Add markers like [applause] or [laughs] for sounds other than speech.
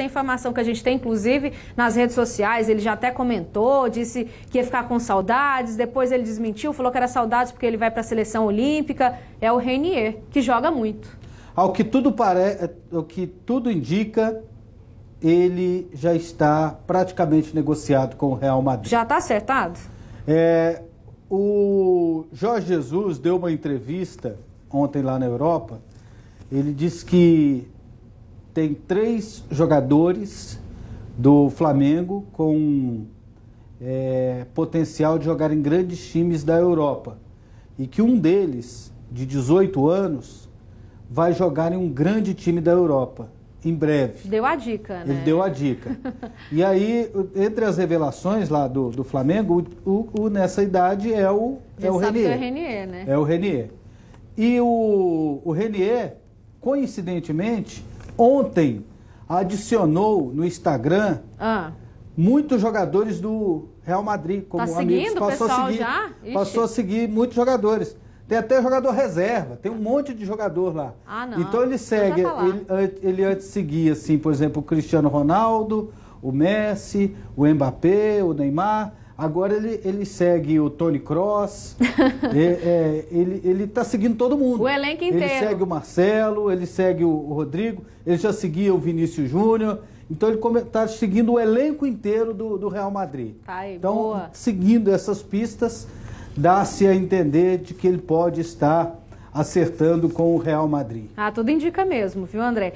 Essa informação que a gente tem, inclusive, nas redes sociais. Ele já até comentou, disse que ia ficar com saudades, depois ele desmentiu, falou que era saudades porque ele vai para a seleção olímpica. É o Renier, que joga muito. Ao que tudo, pare... É, o que tudo indica, ele já está praticamente negociado com o Real Madrid. Já está acertado? É, o Jorge Jesus deu uma entrevista ontem lá na Europa. Ele disse que tem três jogadores do Flamengo com é, potencial de jogar em grandes times da Europa. E que um deles, de 18 anos, vai jogar em um grande time da Europa, em breve. Deu a dica, né? Ele deu a dica. [laughs] e aí, entre as revelações lá do, do Flamengo, o, o, o nessa idade é o, é, é o Renier. É o Renier, né? É o Renier. E o, o Renier, coincidentemente, ontem adicionou no Instagram ah. muitos jogadores do Real Madrid como tá amigos. Seguindo, passou pessoal, a seguir, já? Ixi. passou a seguir muitos jogadores. Tem até jogador reserva, tem um monte de jogador lá. Ah, não. Então ele então tá segue, ele, ele antes seguia, assim, por exemplo, o Cristiano Ronaldo, o Messi, o Mbappé, o Neymar. Agora ele, ele segue o Tony Cross, é, [laughs] é, ele, ele tá seguindo todo mundo. O elenco inteiro. Ele segue o Marcelo, ele segue o Rodrigo, ele já seguia o Vinícius Júnior. Então ele está seguindo o elenco inteiro do, do Real Madrid. Tá aí, então, boa. seguindo essas pistas, dá-se a entender de que ele pode estar acertando com o Real Madrid. Ah, tudo indica mesmo, viu, André?